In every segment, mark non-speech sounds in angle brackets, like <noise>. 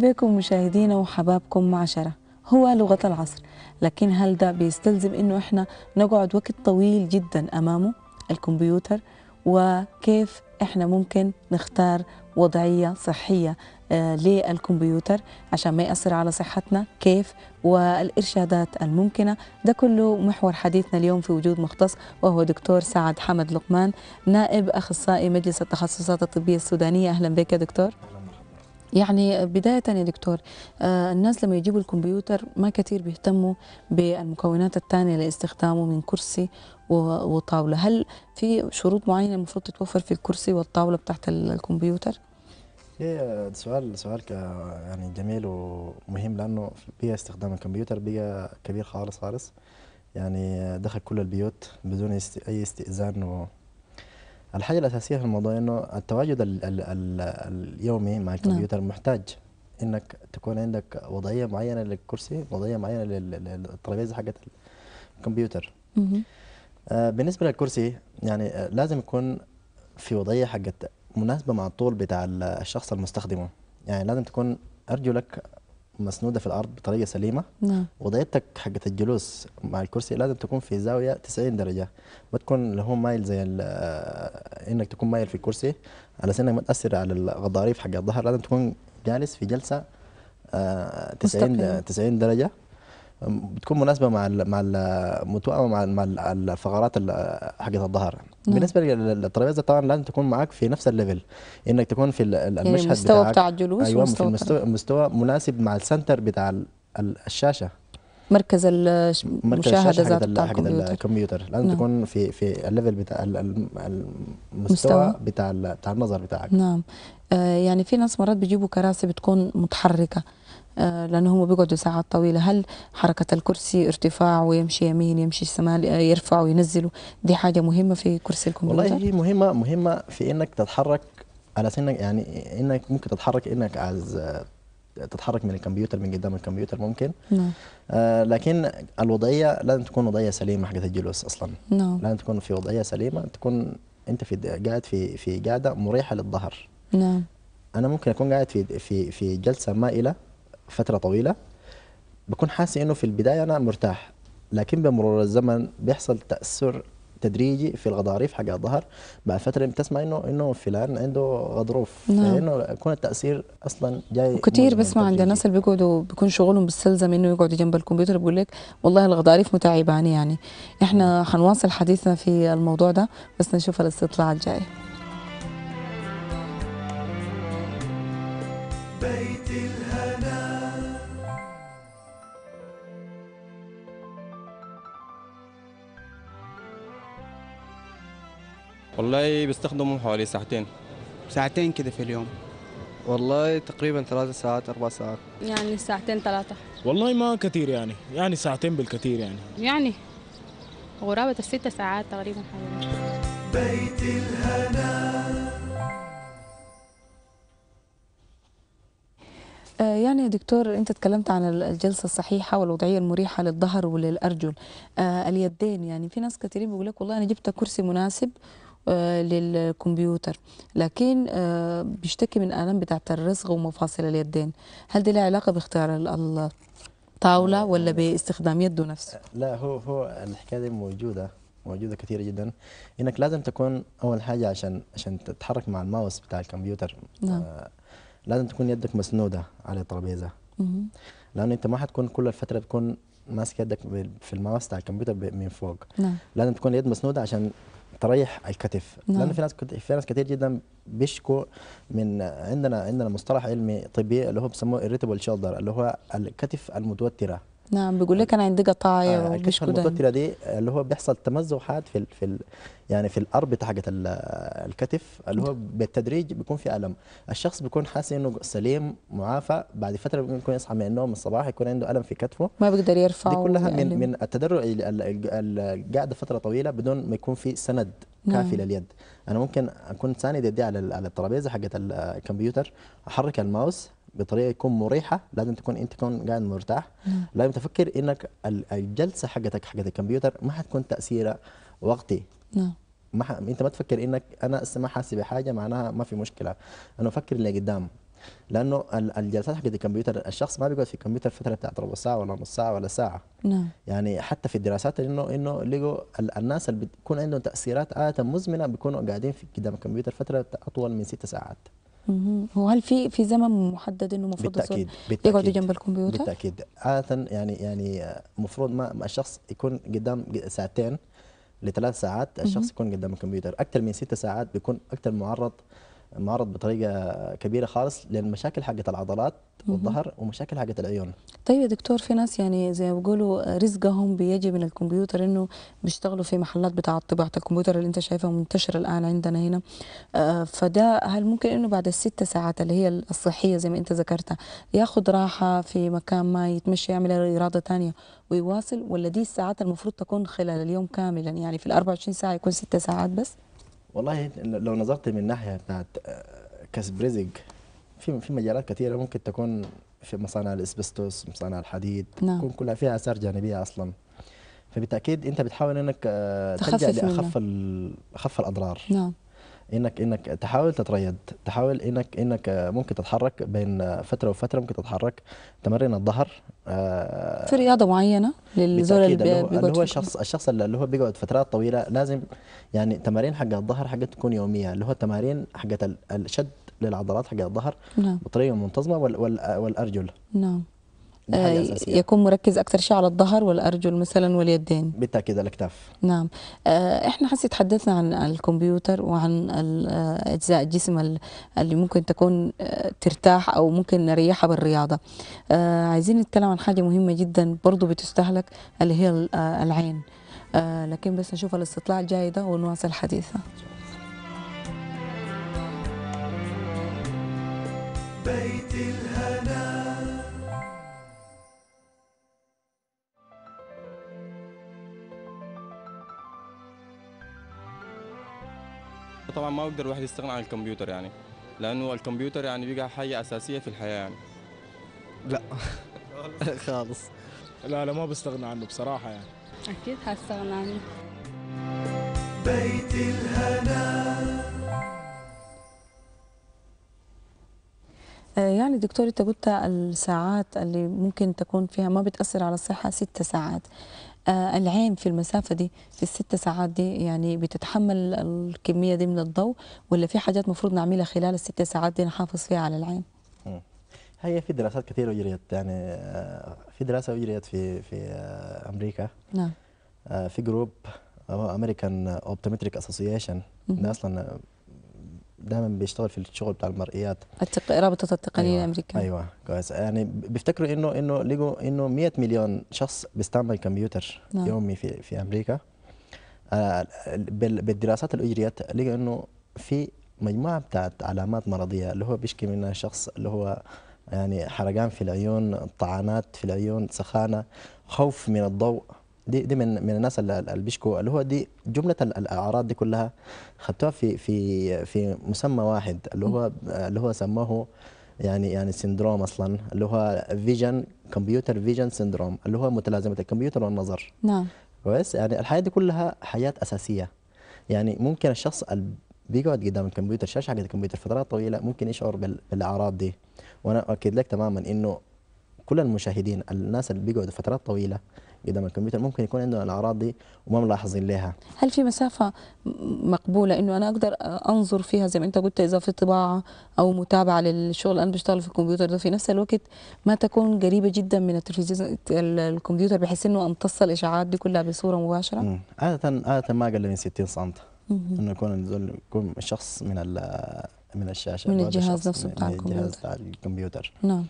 بكم مشاهدينا وحبابكم معشرة هو لغة العصر لكن هل ده بيستلزم انه احنا نقعد وقت طويل جدا امامه الكمبيوتر وكيف احنا ممكن نختار وضعية صحية آه، للكمبيوتر عشان ما يأثر على صحتنا كيف والإرشادات الممكنة ده كله محور حديثنا اليوم في وجود مختص وهو دكتور سعد حمد لقمان نائب أخصائي مجلس التخصصات الطبية السودانية أهلا بك يا دكتور يعني بداية يا دكتور آه، الناس لما يجيبوا الكمبيوتر ما كثير بيهتموا بالمكونات الثانية لاستخدامه من كرسي وطاولة هل في شروط معينة المفروض تتوفر في الكرسي والطاولة بتاعت الكمبيوتر؟ هي إيه، سؤال سؤال يعني جميل ومهم لأنه بقى استخدام الكمبيوتر بقى كبير خالص خالص يعني دخل كل البيوت بدون أي استئذان الحاجة الأساسية في الموضوع إنه التواجد الـ الـ الـ اليومي مع نعم. الكمبيوتر محتاج إنك تكون عندك وضعية معينة للكرسي وضعية معينة للترابيزة حقت الكمبيوتر آه بالنسبة للكرسي يعني آه لازم يكون في وضعية حقت مناسبة مع الطول بتاع الشخص المستخدمه يعني لازم تكون أرجلك مسنوده في الارض بطريقه سليمه نعم وضعيتك حقه الجلوس مع الكرسي لازم تكون في زاويه 90 درجه ما تكون اللي هو مايل زي آه، انك تكون مايل في الكرسي على انك ما تاثر على الغضاريف حق الظهر لازم تكون جالس في جلسه 90 آه، مستقيم. 90 درجه بتكون مناسبه مع الـ مع ال متوائمه مع مع الفقرات حقت الظهر نعم. بالنسبه للترابيزه طبعا لازم تكون معاك في نفس الليفل انك تكون في يعني المشهد المستوى بتاعك بتاع الجلوس ايوه في المستوى مستوى مناسب مع السنتر بتاع الشاشه مركز المشاهده ذات الكمبيوتر, الكمبيوتر. لازم نعم. تكون في في الليفل بتاع المستوى بتاع بتاع النظر بتاعك نعم آه يعني في ناس مرات بيجيبوا كراسي بتكون متحركه آه، لانه هم بيقعدوا ساعات طويلة هل حركة الكرسي ارتفاع ويمشي يمين يمشي شمال آه، يرفع وينزله دي حاجة مهمة في كرسي الكمبيوتر والله هي مهمة مهمة في إنك تتحرك على سنك يعني إنك ممكن تتحرك إنك عايز آه، تتحرك من الكمبيوتر من قدام الكمبيوتر ممكن نعم. آه لكن الوضعيه لازم تكون وضعيه سليمه حقت الجلوس اصلا نعم. لازم تكون في وضعيه سليمه تكون انت في قاعد في في قاعده مريحه للظهر نعم انا ممكن اكون قاعد في في في جلسه مائله فتره طويله بكون حاسس انه في البدايه انا مرتاح لكن بمرور الزمن بيحصل تاثر تدريجي في الغضاريف حق الظهر بعد فتره بتسمع انه انه فلان عنده غضروف نعم. لانه يكون التاثير اصلا جاي وكثير بسمع عند الناس اللي بيقعدوا بيكون شغلهم بالسلزم انه يقعدوا جنب الكمبيوتر بيقول لك والله الغضاريف متعباني يعني احنا نعم. حنواصل حديثنا في الموضوع ده بس نشوف الاستطلاع الجاي والله بستخدمه حوالي ساعتين ساعتين كده في اليوم والله تقريبا ثلاثة ساعات أربع ساعات يعني ساعتين ثلاثة والله ما كثير يعني يعني ساعتين بالكثير يعني يعني غرابة الست ساعات تقريبا حوالي بيت الهنا آه، يعني يا دكتور انت تكلمت عن الجلسه الصحيحه والوضعيه المريحه للظهر وللارجل آه، اليدين يعني في ناس كثيرين بيقول لك والله انا جبت كرسي مناسب آه، للكمبيوتر لكن آه، بيشتكي من الام بتاعت الرسغ ومفاصل اليدين هل دي لها علاقه باختيار الطاوله آه، ولا باستخدام يده نفسه لا هو هو الحكايه دي موجوده موجوده كثيره جدا انك لازم تكون اول حاجه عشان عشان تتحرك مع الماوس بتاع الكمبيوتر نعم. لازم تكون يدك مسنوده على الترابيزه لانه انت ما حتكون كل الفتره تكون ماسك يدك في الماوس بتاع الكمبيوتر من فوق نعم. لازم تكون اليد مسنوده عشان تريح الكتف نعم. لان في ناس في ناس كتير جدا بيشكوا من عندنا عندنا مصطلح علمي طبي اللي هو بيسموه irritable shoulder اللي هو الكتف المتوتره نعم بيقول لك انا عندي قطايع آه ومش المتوتره دي اللي هو بيحصل تمزحات في في يعني في الاربطه حقت الكتف اللي هو بالتدريج بيكون في الم الشخص بيكون حاسس انه سليم معافى بعد فتره بيكون يصحى من النوم الصباح يكون عنده الم في كتفه ما بيقدر يرفعه دي كلها من من التدرع القاعده فتره طويله بدون ما يكون في سند نعم. كافي نعم. لليد انا ممكن اكون ساند يدي على على الترابيزه حقت الكمبيوتر احرك الماوس بطريقه يكون مريحه لازم تكون انت تكون قاعد مرتاح نعم. لازم تفكر انك الجلسه حقتك حقت الكمبيوتر ما حتكون تاثيرها وقتي نعم ما ح... انت ما تفكر انك انا ما حاسس بحاجه معناها ما في مشكله انا افكر اللي قدام لانه الجلسات حقت الكمبيوتر الشخص ما بيقعد في الكمبيوتر فتره بتاعت ربع ساعه ولا نص ساعه ولا ساعه نعم يعني حتى في الدراسات انه انه لقوا الناس اللي بتكون عندهم تاثيرات عاده مزمنه بيكونوا قاعدين في قدام الكمبيوتر فتره اطول من ست ساعات مم. هو هل في في زمن محدد انه المفروض بالتاكيد يقعدوا جنب الكمبيوتر؟ بالتاكيد عاده يعني يعني المفروض ما الشخص يكون قدام ساعتين لثلاث ساعات الشخص يكون قدام الكمبيوتر اكثر من ست ساعات بيكون اكثر معرض معرض بطريقه كبيره خالص للمشاكل حقت العضلات والظهر ومشاكل حقت العيون طيب يا دكتور في ناس يعني زي ما بيقولوا رزقهم بيجي من الكمبيوتر انه بيشتغلوا في محلات بتاع طباعه الكمبيوتر اللي انت شايفها منتشره الان عندنا هنا آه، فده هل ممكن انه بعد الست ساعات اللي هي الصحيه زي ما انت ذكرتها ياخذ راحه في مكان ما يتمشى يعمل رياضه ثانيه ويواصل ولا دي الساعات المفروض تكون خلال اليوم كاملا يعني في ال 24 ساعه يكون ست ساعات بس؟ والله لو نظرت من الناحيه بتاعت آه، كسب رزق في في مجالات كثيره ممكن تكون في مصانع الاسبستوس مصانع الحديد نعم. تكون كلها فيها اثار جانبيه اصلا فبالتاكيد انت بتحاول انك آه، ترجع لاخف اخف الاضرار نعم انك انك تحاول تتريض تحاول انك انك ممكن تتحرك بين فتره وفتره ممكن تتحرك تمرين الظهر آه، في رياضه معينه للزول اللي بيقعد اللي هو الشخص الشخص اللي هو بيقعد فترات طويله لازم يعني تمارين حق الظهر حق تكون يوميه اللي هو تمارين حق الشد للعضلات حق الظهر نعم. بطريقه منتظمه والارجل نعم آه، يكون مركز اكثر شيء على الظهر والارجل مثلا واليدين بالتاكيد الاكتاف نعم آه، احنا حسي تحدثنا عن الكمبيوتر وعن آه، اجزاء الجسم اللي ممكن تكون ترتاح او ممكن نريحها بالرياضه عايزين نتكلم عن حاجه مهمه جدا برضو بتستهلك اللي هي العين لكن بس نشوف الاستطلاع الجاي ده ونواصل حديثنا بيت طبعا ما بقدر الواحد يستغنى عن الكمبيوتر يعني لانه الكمبيوتر يعني بقى حاجه اساسيه في الحياه يعني لا <laughs> خالص لا لا ما بستغنى عنه بصراحه يعني اكيد حستغنى عنه بيت الهنا آه، يعني دكتور انت قلت الساعات اللي ممكن تكون فيها ما بتاثر على الصحه ست ساعات آه، العين في المسافة دي في الست ساعات دي يعني بتتحمل الكمية دي من الضوء ولا في حاجات مفروض نعملها خلال الست ساعات دي نحافظ فيها على العين هي في دراسات كثيرة أجريت يعني آه، في دراسة أجريت في في آه، أمريكا نعم في جروب امريكان اوبتومتريك اسوسيشن ده اصلا دائما بيشتغل في الشغل بتاع المرئيات التق... رابطه التقنيه أيوة. الامريكيه ايوه كويس يعني بيفتكروا انه انه لقوا انه 100 مليون شخص بيستعمل كمبيوتر نعم. يومي في في امريكا آه بالدراسات اللي اجريت لقوا انه في مجموعه بتاعت علامات مرضيه اللي هو بيشكي منها شخص اللي هو يعني حرقان في العيون طعنات في العيون سخانه خوف من الضوء دي دي من من الناس اللي بيشكوا اللي هو دي جمله الاعراض دي كلها خدتوها في في في مسمى واحد اللي هو اللي هو سموه يعني يعني سندروم اصلا اللي هو فيجن كمبيوتر فيجن سندروم اللي هو متلازمه الكمبيوتر والنظر نعم كويس يعني الحياه دي كلها حياه اساسيه يعني ممكن الشخص بيقعد قدام الكمبيوتر شاشه حقت الكمبيوتر فترات طويله ممكن يشعر بالاعراض دي وانا اؤكد لك تماما انه كل المشاهدين الناس اللي بيقعدوا فترات طويله قدام الكمبيوتر ممكن يكون عنده الاعراض دي وما ملاحظين لها هل في مسافه مقبوله انه انا اقدر انظر فيها زي ما انت قلت اذا في طباعه او متابعه للشغل انا بشتغل في الكمبيوتر ده في نفس الوقت ما تكون قريبه جدا من التلفزيون الكمبيوتر بحيث انه امتص الاشعاعات دي كلها بصوره مباشره عاده عاده ما اقل من 60 سم انه يكون يكون الشخص من من الشاشه من الجهاز نفسه بتاع الكمبيوتر الجهاز بتاع الكمبيوتر نعم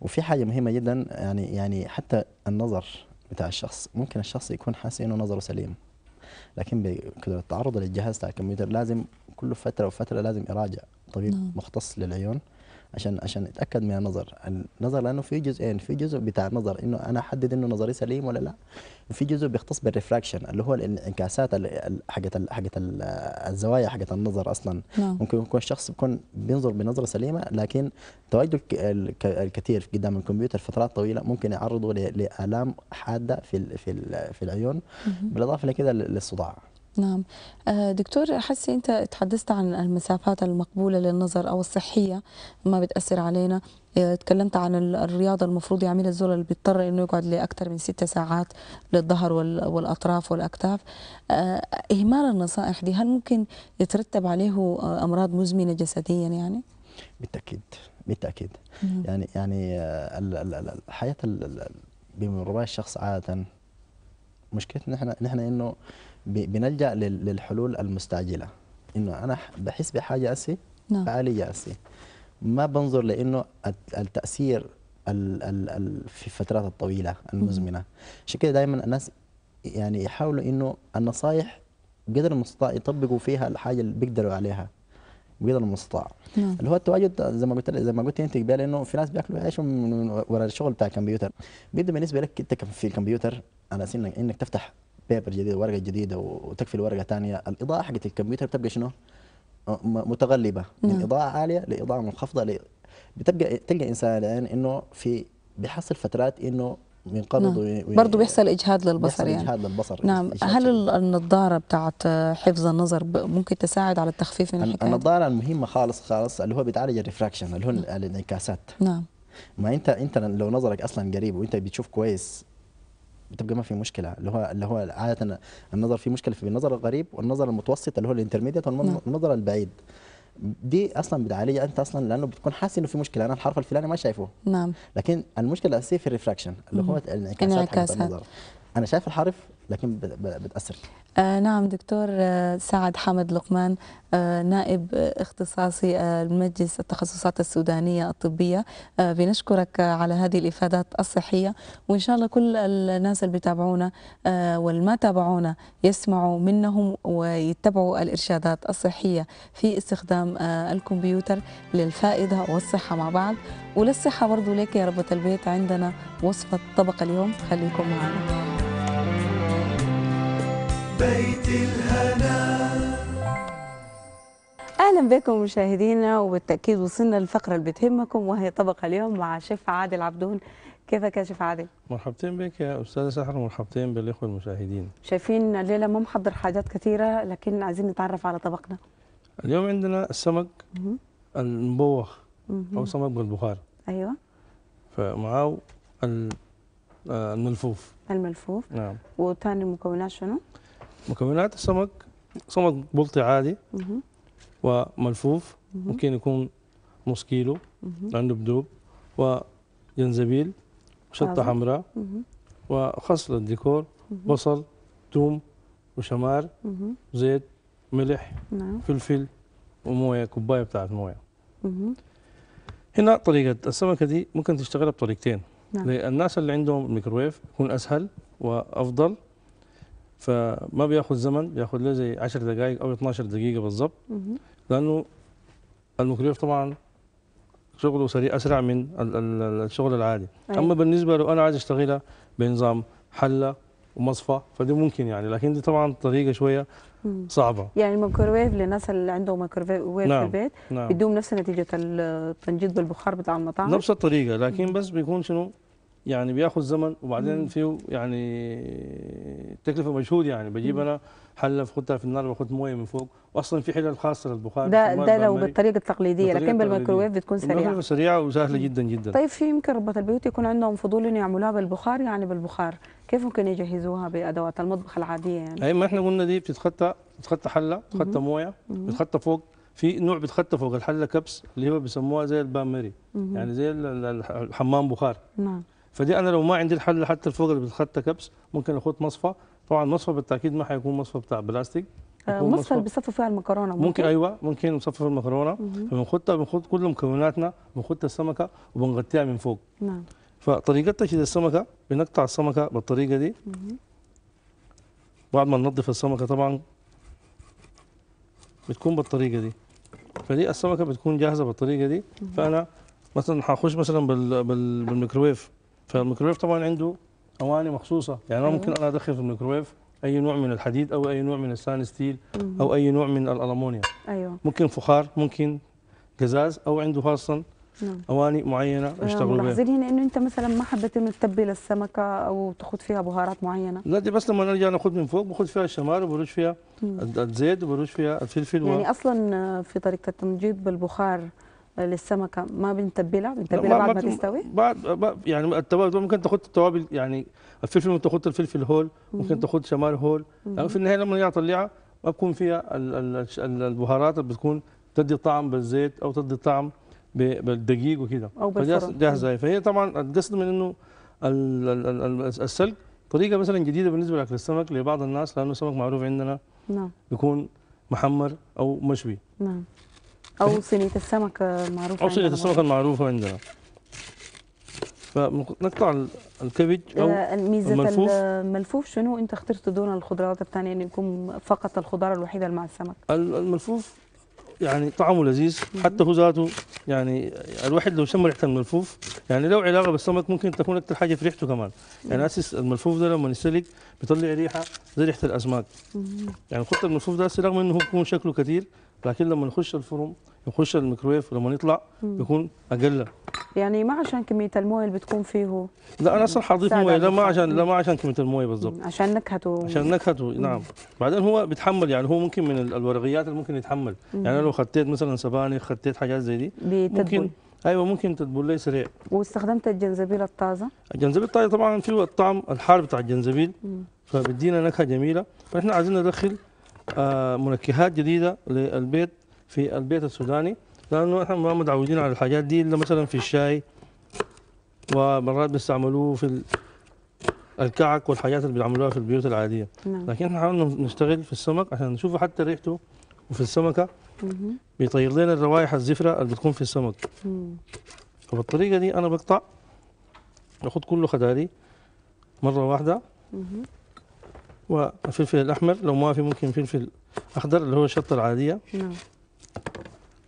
وفي حاجه مهمه جدا يعني يعني حتى النظر بتاع الشخص ممكن الشخص يكون حاسس انه نظره سليم لكن بقدر التعرض للجهاز تاع الكمبيوتر لازم كل فتره وفتره لازم يراجع طبيب نعم. مختص للعيون عشان عشان اتاكد من النظر النظر لانه في جزئين يعني في جزء بتاع النظر انه انا احدد انه نظري سليم ولا لا وفي جزء بيختص بالريفراكشن اللي هو الانعكاسات حقت حقت الزوايا حقت النظر اصلا نعم. ممكن يكون الشخص بيكون بينظر بنظره سليمه لكن تواجده الكثير قدام الكمبيوتر فترات طويله ممكن يعرضه لالام حاده في في في العيون بالاضافه لكده للصداع نعم آه، دكتور حسي انت تحدثت عن المسافات المقبوله للنظر او الصحيه ما بتاثر علينا آه، تكلمت عن الرياضه المفروض يعملها الزول اللي بيضطر انه يقعد لاكثر من ست ساعات للظهر والاطراف والاكتاف آه، اهمال النصائح دي هل ممكن يترتب عليه امراض مزمنه جسديا يعني بالتاكيد بالتاكيد مم. نعم. يعني يعني حياه بمرور الشخص عاده مشكلتنا نحن نحن انه بنلجا للحلول المستعجله انه انا بحس بحاجه اسي نعم. بعالجها اسي ما بنظر لانه التاثير في الفترات الطويله المزمنه عشان كده دائما الناس يعني يحاولوا انه النصائح قدر المستطاع يطبقوا فيها الحاجه اللي بيقدروا عليها بقدر المستطاع نعم. اللي هو التواجد زي ما قلت زي ما قلت انت قبل انه في ناس بياكلوا عيش ورا الشغل بتاع الكمبيوتر بيبدا بالنسبه لك انت في الكمبيوتر على انك انك تفتح بيبر جديد ورقه جديده وتكفي الورقه ثانيه الاضاءه حقت الكمبيوتر بتبقى شنو أه، متغلبه نعم. من اضاءه عاليه لاضاءه منخفضه بتبقى تلقى انسان الان انه في بيحصل فترات انه منقبض نعم. وي... برضه بيحصل اجهاد للبصر بيحصل يعني اجهاد للبصر نعم هل النظاره بتاعت حفظ النظر ممكن تساعد على التخفيف من الحكايه النظاره المهمه خالص خالص اللي هو بتعالج الريفراكشن اللي هو نعم. الانعكاسات نعم ما انت انت لو نظرك اصلا قريب وانت بتشوف كويس بتبقى ما في مشكله اللي هو اللي هو عاده النظر في مشكله في النظر الغريب والنظر المتوسط اللي هو الانترميديت والنظر نعم. البعيد دي اصلا بدعالية انت اصلا لانه بتكون حاسس انه في مشكله انا الحرف الفلاني ما شايفه نعم لكن المشكله الاساسيه في الريفراكشن اللي هو الانعكاسات النظر انا شايف الحرف لكن بتاثر آه نعم دكتور آه، سعد حمد لقمان آه نائب اختصاصي آه، المجلس التخصصات السودانية الطبية آه بنشكرك على هذه الإفادات الصحية وإن شاء الله كل الناس اللي بيتابعونا آه والما تابعونا يسمعوا منهم ويتبعوا الإرشادات الصحية في استخدام آه الكمبيوتر للفائدة والصحة مع بعض وللصحة برضه لك يا ربة البيت عندنا وصفة طبق اليوم خليكم معنا بيت الهنا اهلا بكم مشاهدينا وبالتاكيد وصلنا للفقره اللي بتهمكم وهي طبقه اليوم مع شيف عادل عبدون كيفك يا شيف عادل مرحبتين بك يا استاذه سحر ومرحبتين بالاخوه المشاهدين شايفين الليله ما محضر حاجات كثيره لكن عايزين نتعرف على طبقنا اليوم عندنا السمك المبوخ او سمك بالبخار ايوه فمعاه آه، الملفوف الملفوف نعم وثاني المكونات شنو؟ مكونات السمك سمك بلطي عادي وملفوف ممكن يكون نص كيلو عنده بدوب وجنزبيل وشطة حمراء وخص للديكور بصل ثوم وشمار زيت ملح نعم. فلفل ومويه كوبايه بتاعت مويه هنا طريقه السمكه دي ممكن تشتغلها بطريقتين نعم. للناس اللي عندهم الميكروويف يكون اسهل وافضل فما بياخذ زمن بياخذ له زي 10 دقائق او 12 دقيقه بالضبط لانه الميكرويف طبعا شغله سريع اسرع من الشغل العادي أيوة. اما بالنسبه لو انا عايز اشتغلها بنظام حله ومصفى فدي ممكن يعني لكن دي طبعا طريقه شويه صعبه يعني الميكروويف للناس اللي عندهم ميكروويف نعم. في البيت نعم. بدون نفس نتيجه التنجيد بالبخار بتاع المطاعم نفس الطريقه لكن بس بيكون شنو يعني بياخذ زمن وبعدين فيه يعني تكلفه مجهود يعني بجيب انا حله بحطها في النار بحط مويه من فوق واصلا في حلل خاصه للبخار ده ده لو بالطريقه التقليديه لكن بالميكروويف بتكون سريعه سريعه وسهله جدا جدا طيب في يمكن ربة البيوت يكون عندهم فضول ان يعملوها بالبخار يعني بالبخار كيف ممكن يجهزوها بادوات المطبخ العاديه يعني اي ما احنا قلنا دي بتتخطى بتتخطى حله بتتخطى مويه بتتخطى فوق في نوع بتخطى فوق الحله كبس اللي هو بيسموها زي البامري يعني زي الحمام بخار نعم فدي انا لو ما عندي الحل حتى الفوق اللي بتخطى كبس ممكن اخد مصفى طبعا المصفى بالتاكيد ما هيكون مصفى بتاع بلاستيك آه، مصفى اللي بيصفوا فيها المكرونه ممكن, ممكن ايوه ممكن نصفي المكرونه فبنخطها بنخط كل مكوناتنا بنخط السمكه وبنغطيها من فوق نعم فطريقه تشيل السمكه بنقطع السمكه بالطريقه دي مم. بعد ما ننظف السمكه طبعا بتكون بالطريقه دي فدي السمكه بتكون جاهزه بالطريقه دي مم. فانا مثلا هخش مثلا بال... بال... بالميكروويف فالميكروويف طبعا عنده اواني مخصوصه يعني انا ممكن انا ادخل في الميكروويف اي نوع من الحديد او اي نوع من الستان ستيل او اي نوع من الألمونيا ايوه ممكن فخار ممكن قزاز او عنده خاصه نعم. اواني معينه آه، يشتغلوا بها ملاحظين هنا انه انت مثلا ما حبيت انه تتبل السمكه او تاخذ فيها بهارات معينه لا دي بس لما نرجع ناخذ من فوق باخذ فيها الشمار وبرش فيها الزيت وبرش فيها الفلفل يعني و... اصلا في طريقه التنجيد بالبخار للسمكه ما بنتبلها بنتبلها بعد ما, تستوي بعد يعني التوابل ممكن تاخد التوابل يعني الفلفل ممكن تاخد الفلفل هول ممكن تاخد شمال هول يعني في النهايه لما يطلعها ما بكون فيها البهارات اللي بتكون تدي طعم بالزيت او تدي طعم بالدقيق وكده او بالفرن جاهزه فهي طبعا القصد من انه السلق طريقه مثلا جديده بالنسبه لاكل السمك لبعض الناس لانه السمك معروف عندنا نعم بيكون محمر او مشوي نعم او صينيه السمك المعروفه او صينيه السمك المعروفه عندنا فنقطع الكبد او آه، ميزه الملفوف, الملفوف شنو انت اخترت دون الخضروات الثانيه ان يكون فقط الخضار الوحيده مع السمك الملفوف يعني طعمه لذيذ حتى هو ذاته يعني الواحد لو شم ريحه الملفوف يعني له علاقه بالسمك ممكن تكون اكثر حاجه في ريحته كمان يعني اساس الملفوف ده لما يسلق بيطلع ريحه زي ريحه الاسماك يعني خط الملفوف ده رغم انه هو بيكون شكله كثير لكن لما نخش الفرن نخش الميكرويف ولما نطلع بيكون اقل يعني ما عشان كميه المويه اللي بتكون فيه لا انا اصلا حضيف مويه لا ما عشان لا ما عشان كميه المويه بالضبط عشان نكهته عشان نكهته نعم بعدين هو بيتحمل يعني هو ممكن من الورقيات اللي ممكن يتحمل يعني لو خطيت مثلا سبانخ خطيت حاجات زي دي ممكن ايوه ممكن تتبول لي سريع واستخدمت الجنزبيل الطازه الجنزبيل الطازه طبعا فيه الطعم الحار بتاع الجنزبيل فبدينا نكهه جميله فاحنا عايزين ندخل آه، منكهات جديده للبيت في البيت السوداني لانه احنا ما متعودين على الحاجات دي الا مثلا في الشاي ومرات بيستعملوه في الكعك والحاجات اللي بيعملوها في البيوت العاديه نعم. لكن احنا حاولنا نشتغل في السمك عشان نشوفه حتى ريحته وفي السمكه بيطير لنا الروائح الزفره اللي بتكون في السمك فبالطريقه دي انا بقطع باخد كله خداري مره واحده مم. والفلفل الأحمر لو ما في ممكن فلفل أخضر اللي هو الشطة العادية نعم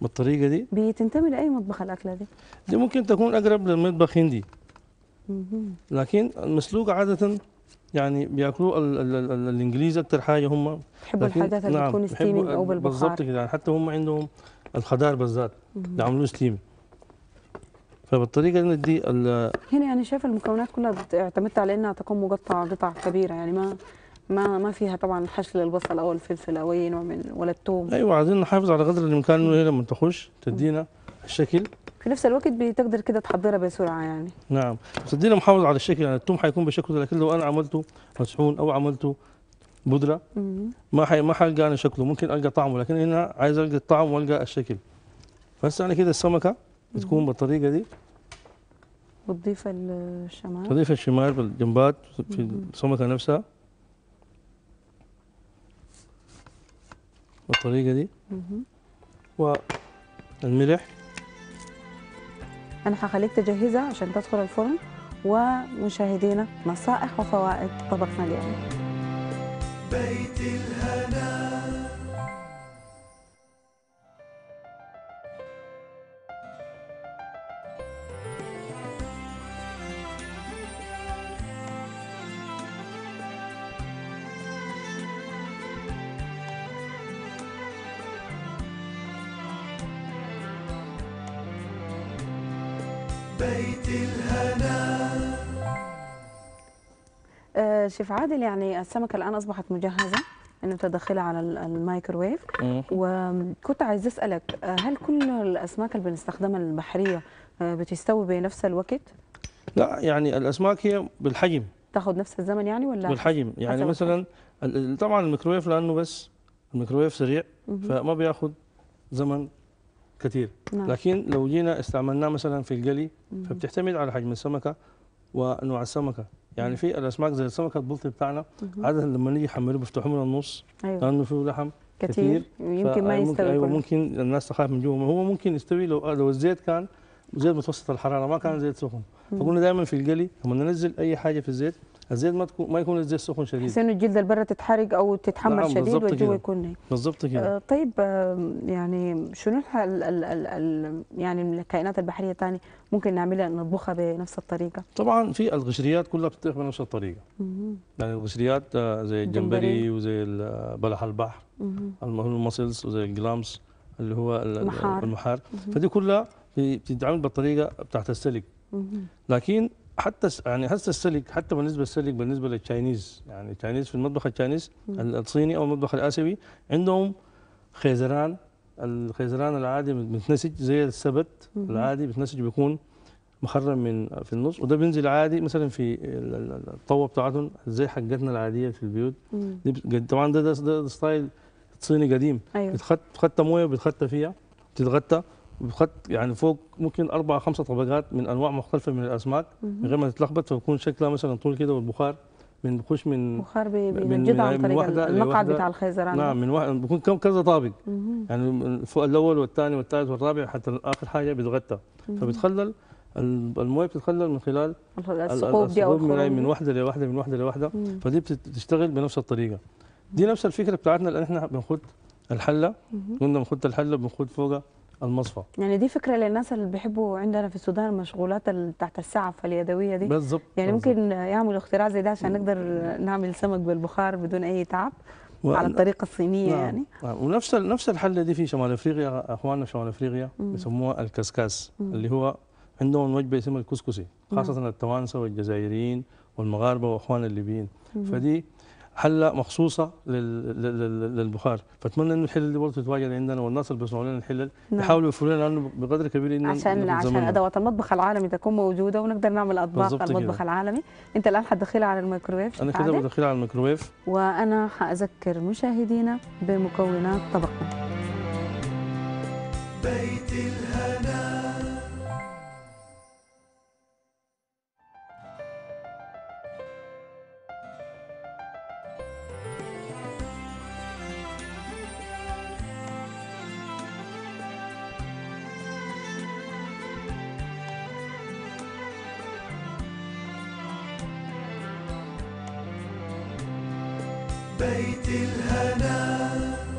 بالطريقة دي بتنتمي لأي مطبخ الأكلة دي؟ دي ممكن تكون أقرب للمطبخ هندي لكن المسلوق عادة يعني بياكلوه ال ال ال الانجليز اكثر حاجه هم بيحبوا الحاجات اللي نعم بتكون ستيمينج او بالبخار بالظبط كده يعني حتى هم عندهم الخضار بالذات بيعملوه ستيمينج فبالطريقه دي ندي هنا يعني شايف المكونات كلها اعتمدت على انها تكون مقطعه قطع كبيره يعني ما ما ما فيها طبعا حشل البصل او الفلفل او اي نوع من ولا الثوم ايوه عايزين نحافظ على قدر الامكان انه لما تخش تدينا الشكل في نفس الوقت بتقدر كده تحضرها بسرعه يعني نعم بس ادينا محافظ على الشكل يعني الثوم حيكون بشكل لكن لو انا عملته مسحون او عملته بودره ما حي ما حلقى انا شكله ممكن القى طعمه لكن هنا عايز القى الطعم والقى الشكل فهسه انا يعني كده السمكه بتكون بالطريقه دي بتضيف الشمال تضيف الشمال بالجنبات في السمكه نفسها بالطريقه دي والملح انا هخليك تجهزها عشان تدخل الفرن ومشاهدينا نصائح وفوائد طبقنا اليوم بيت الهنا شيف عادل يعني السمكه الان اصبحت مجهزه انه تدخلها على الميكروويف وكنت عايز اسالك هل كل الاسماك اللي بنستخدمها البحريه آه، بتستوي بنفس الوقت؟ لا يعني الاسماك هي بالحجم تاخذ نفس الزمن يعني ولا بالحجم يعني مثلا طبعا الميكروويف لانه بس الميكروويف سريع فما بياخذ زمن كثير نعم. لكن لو جينا استعملناه مثلا في القلي فبتعتمد على حجم السمكه ونوع السمكه يعني في الاسماك زي السمكه البلطي بتاعنا عاده لما نيجي نحمله بيفتحوه من النص أيوة. لانه فيه لحم كتير, كتير. يمكن ما يستوي ايوه ممكن الناس تخاف من جوه هو ممكن يستوي لو لو الزيت كان زيت متوسط الحراره ما كان زيت سخن فقلنا دائما في القلي لما ننزل اي حاجه في الزيت الزيت ما ما يكون الزيت سخن شديد الجلد اللي البره تتحرق او تتحمر نعم، شديد والجو يكون بالظبط كده آه طيب آه يعني شنو ال ال ال ال يعني الكائنات البحريه الثانيه ممكن نعملها نطبخها بنفس الطريقه طبعا في القشريات كلها بتطبخ بنفس الطريقه مم. يعني القشريات آه زي الجمبري وزي آه، بلح البحر المسلز وزي الجلامس اللي هو المحار, المحار. فدي كلها بتتعمل بالطريقه بتاعت السلك لكن حتى يعني هسه السلك حتى بالنسبه للسلك بالنسبه للتشاينيز يعني التشاينيز في المطبخ التشاينيز الصيني او المطبخ الاسيوي عندهم خيزران الخيزران العادي متنسج زي السبت العادي متنسج بيكون مخرم من في النص وده بينزل عادي مثلا في الطوه بتاعتهم زي حاجتنا العاديه في البيوت طبعا ده ده, ده, ده ستايل صيني قديم أيوه. بتخت مويه بتخت فيها بتتغطى بخط يعني فوق ممكن اربع خمسه طبقات من انواع مختلفه من الاسماك من غير ما تتلخبط فبكون شكلها مثلا طول كده والبخار من بخش من بخار بينجد عن طريق المقعد بتاع الخيزران نعم من واحد بكون كم كذا طابق يعني فوق الاول والثاني والثالث والرابع حتى اخر حاجه بتغطى فبتخلل المويه بتتخلل من خلال الثقوب دي او من, من واحده لواحده من واحده لواحده فدي بتشتغل بنفس الطريقه دي نفس الفكره بتاعتنا اللي احنا بنخد الحله قلنا بنخد الحله بنخد فوقها المصفى يعني دي فكره للناس اللي بيحبوا عندنا في السودان المشغولات تحت السعف اليدويه دي بالظبط يعني بالزبط. ممكن يعملوا اختراع زي ده عشان نقدر نعمل سمك بالبخار بدون اي تعب و... على الطريقه الصينيه نعم. يعني نعم. ونفس نفس الحل دي في شمال افريقيا اخواننا في شمال افريقيا بيسموها الكسكاس مم. اللي هو عندهم وجبه اسمها الكسكسي نعم. خاصه التوانسه والجزائريين والمغاربه واخواننا الليبيين فدي حله مخصوصه للبخار فاتمنى ان الحلل دي برضه تتواجد عندنا والناس اللي بيصنعوا لنا الحلل نعم. يحاولوا يوفروا لنا عنه بقدر كبير ان عشان عشان ادوات المطبخ العالمي تكون موجوده ونقدر نعمل اطباق المطبخ كده. العالمي انت الان حتدخلها على الميكروويف انا كده بدخلها على الميكروويف وانا حاذكر مشاهدينا بمكونات طبقنا بيت الهنا بيت الهنا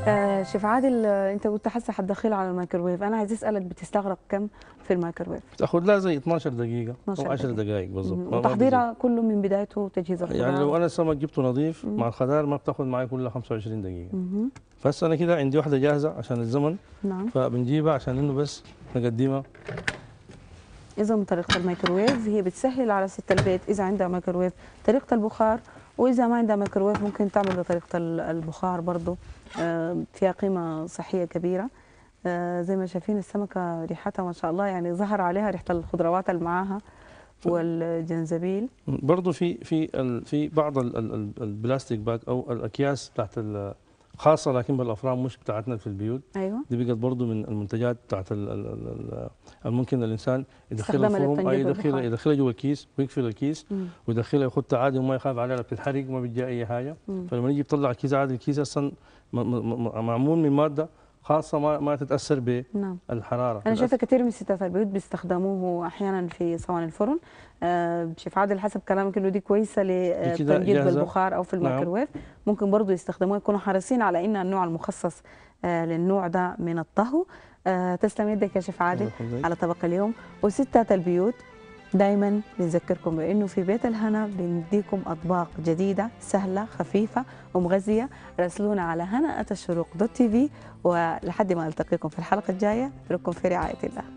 آه، شيف عادل آه، انت قلت حاسه هتدخل على الميكروويف انا عايز اسالك بتستغرق كم في الميكروويف بتاخد لها زي 12 دقيقه 12 او 10 دقائق بالظبط وتحضيرها كله من بدايته وتجهيزه يعني لو انا السمك جبته نظيف مع الخضار ما بتاخد معي كلها 25 دقيقه فهسه انا كده عندي واحده جاهزه عشان الزمن نعم فبنجيبها عشان انه بس نقدمها اذا طريقه الميكروويف هي بتسهل على ست البيت اذا عندها ميكروويف طريقه البخار واذا ما عندها ميكروويف ممكن تعمل بطريقه البخار برضه آه، فيها قيمه صحيه كبيره آه، زي ما شايفين السمكه ريحتها ما شاء الله يعني ظهر عليها ريحه الخضروات اللي معاها والجنزبيل برضه في في في بعض البلاستيك باك او الاكياس بتاعت خاصه لكن بالافران مش بتاعتنا في البيوت ايوه دي بقت برضه من المنتجات بتاعت ال ال ال الممكن الانسان يدخلها الفرن اي يدخلها يدخلها جوا الكيس ويقفل الكيس ويدخلها يخطها عادي وما يخاف عليها لا بتتحرق وما بتجي اي حاجه فلما يجي يطلع الكيس عادي الكيس اصلا معمول من ماده خاصه ما ما تتاثر بالحراره نعم. انا شايفه كثير من الستات البيوت بيستخدموه احيانا في صوان الفرن آه، شيف عادل حسب كلامك انه دي كويسه للتنجيد آه، بالبخار او في نعم. الميكروويف نعم. ممكن برضه يستخدموها يكونوا حريصين على ان النوع المخصص آه، للنوع ده من الطهو تسلم يدك يا شيف عادل على طبق اليوم وستات البيوت دايما بنذكركم بانه في بيت الهنا بنديكم اطباق جديده سهله خفيفه ومغذيه راسلونا على هنا الشروق دوت تي في ولحد ما التقيكم في الحلقه الجايه اترككم في رعايه الله